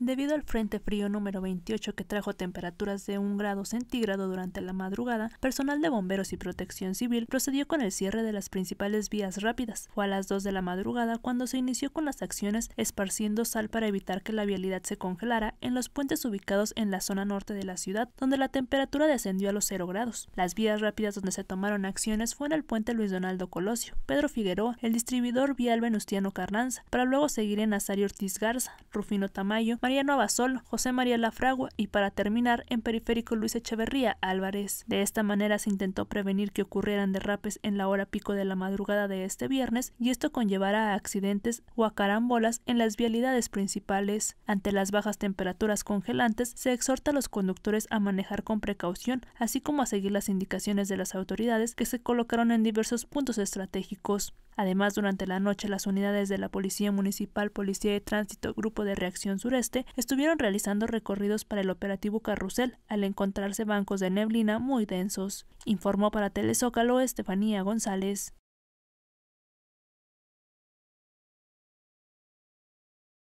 Debido al Frente Frío número 28 que trajo temperaturas de 1 grado centígrado durante la madrugada, personal de bomberos y protección civil procedió con el cierre de las principales vías rápidas. Fue a las 2 de la madrugada cuando se inició con las acciones esparciendo sal para evitar que la vialidad se congelara en los puentes ubicados en la zona norte de la ciudad, donde la temperatura descendió a los 0 grados. Las vías rápidas donde se tomaron acciones fueron el puente Luis Donaldo Colosio, Pedro Figueroa, el distribuidor vial Venustiano Carranza, para luego seguir en Nazario Ortiz Garza, Rufino Tamayo, Mariano Sol, José María Lafragua y para terminar en periférico Luis Echeverría Álvarez. De esta manera se intentó prevenir que ocurrieran derrapes en la hora pico de la madrugada de este viernes y esto conllevará a accidentes o a carambolas en las vialidades principales. Ante las bajas temperaturas congelantes, se exhorta a los conductores a manejar con precaución, así como a seguir las indicaciones de las autoridades que se colocaron en diversos puntos estratégicos. Además, durante la noche las unidades de la Policía Municipal, Policía de Tránsito, Grupo de Reacción Sureste estuvieron realizando recorridos para el operativo Carrusel al encontrarse bancos de neblina muy densos, informó para Telezócalo Estefanía González.